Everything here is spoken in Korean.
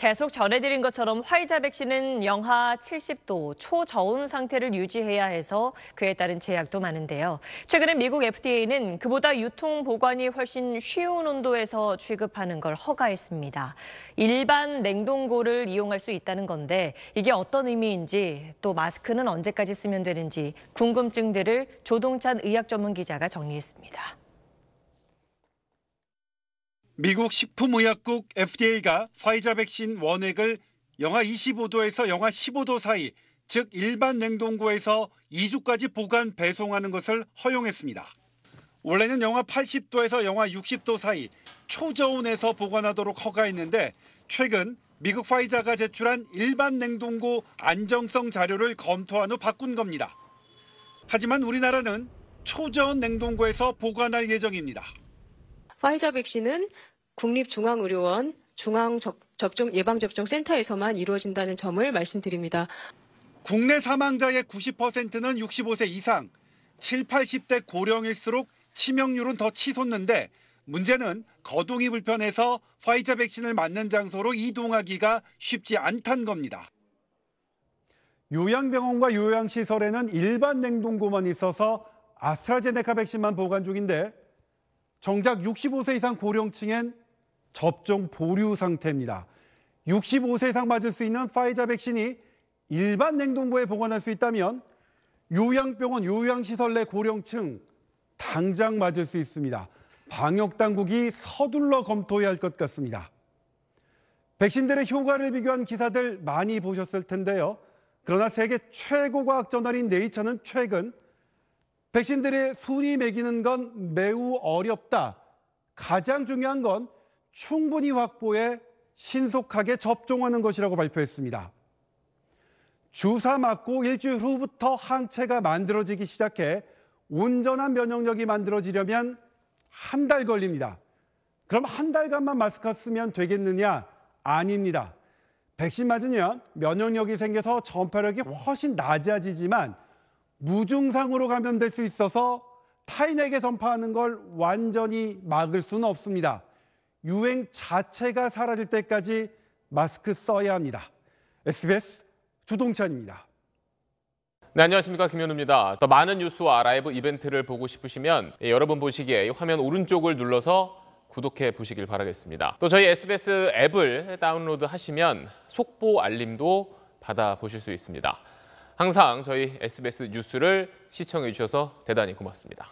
계속 전해드린 것처럼 화이자 백신은 영하 70도 초저온 상태를 유지해야 해서 그에 따른 제약도 많은데요. 최근에 미국 FDA는 그보다 유통 보관이 훨씬 쉬운 온도에서 취급하는 걸 허가했습니다. 일반 냉동고를 이용할 수 있다는 건데 이게 어떤 의미인지 또 마스크는 언제까지 쓰면 되는지 궁금증들을 조동찬 의학 전문 기자가 정리했습니다. 미국 식품의약국 FDA가 화이자 백신 원액을 영하 25도에서 영하 15도 사이, 즉 일반 냉동고에서 2주까지 보관 배송하는 것을 허용했습니다. 원래는 영하 80도에서 영하 60도 사이 초저온에서 보관하도록 허가했는데 최근 미국 화이자가 제출한 일반 냉동고 안정성 자료를 검토한 후 바꾼 겁니다. 하지만 우리나라는 초저온 냉동고에서 보관할 예정입니다. 화이자 백신은 국립중앙의료원 중앙접종예방접종센터에서만 이루어진다는 점을 말씀드립니다. 국내 사망자의 90%는 65세 이상, 7, 80대 고령일수록 치명률은 더 치솟는데 문제는 거동이 불편해서 화이자 백신을 맞는 장소로 이동하기가 쉽지 않다는 겁니다. 요양병원과 요양시설에는 일반 냉동고만 있어서 아스트라제네카 백신만 보관 중인데 정작 65세 이상 고령층엔 접종 보류 상태입니다. 65세 이상 맞을 수 있는 파이자 백신이 일반 냉동고에 보관할 수 있다면 요양병원, 요양시설 내 고령층 당장 맞을 수 있습니다. 방역당국이 서둘러 검토해야 할 것 같습니다. 백신들의 효과를 비교한 기사들 많이 보셨을 텐데요. 그러나 세계 최고 과학 저널인 네이처는 최근 백신들의 순위 매기는 건 매우 어렵다. 가장 중요한 건 충분히 확보해 신속하게 접종하는 것이라고 발표했습니다. 주사 맞고 일주일 후부터 항체가 만들어지기 시작해 온전한 면역력이 만들어지려면 한 달 걸립니다. 그럼 한 달간만 마스크 쓰면 되겠느냐? 아닙니다. 백신 맞으면 면역력이 생겨서 전파력이 훨씬 낮아지지만 무증상으로 감염될 수 있어서 타인에게 전파하는 걸 완전히 막을 수는 없습니다. 유행 자체가 사라질 때까지 마스크 써야 합니다. SBS 조동찬입니다. 네, 안녕하십니까 김현우입니다. 더 많은 뉴스와 라이브 이벤트를 보고 싶으시면 예, 여러분 보시기에 화면 오른쪽을 눌러서 구독해 보시길 바라겠습니다. 또 저희 SBS 앱을 다운로드 하시면 속보 알림도 받아보실 수 있습니다. 항상 저희 SBS 뉴스를 시청해 주셔서 대단히 고맙습니다.